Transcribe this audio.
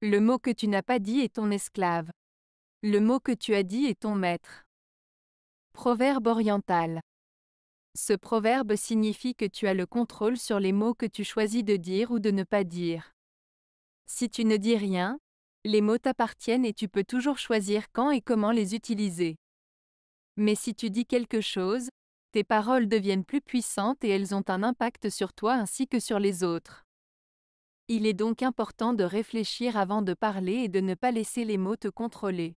Le mot que tu n'as pas dit est ton esclave. Le mot que tu as dit est ton maître. Proverbe oriental. Ce proverbe signifie que tu as le contrôle sur les mots que tu choisis de dire ou de ne pas dire. Si tu ne dis rien, les mots t'appartiennent et tu peux toujours choisir quand et comment les utiliser. Mais si tu dis quelque chose, tes paroles deviennent plus puissantes et elles ont un impact sur toi ainsi que sur les autres. Il est donc important de réfléchir avant de parler et de ne pas laisser les mots te contrôler.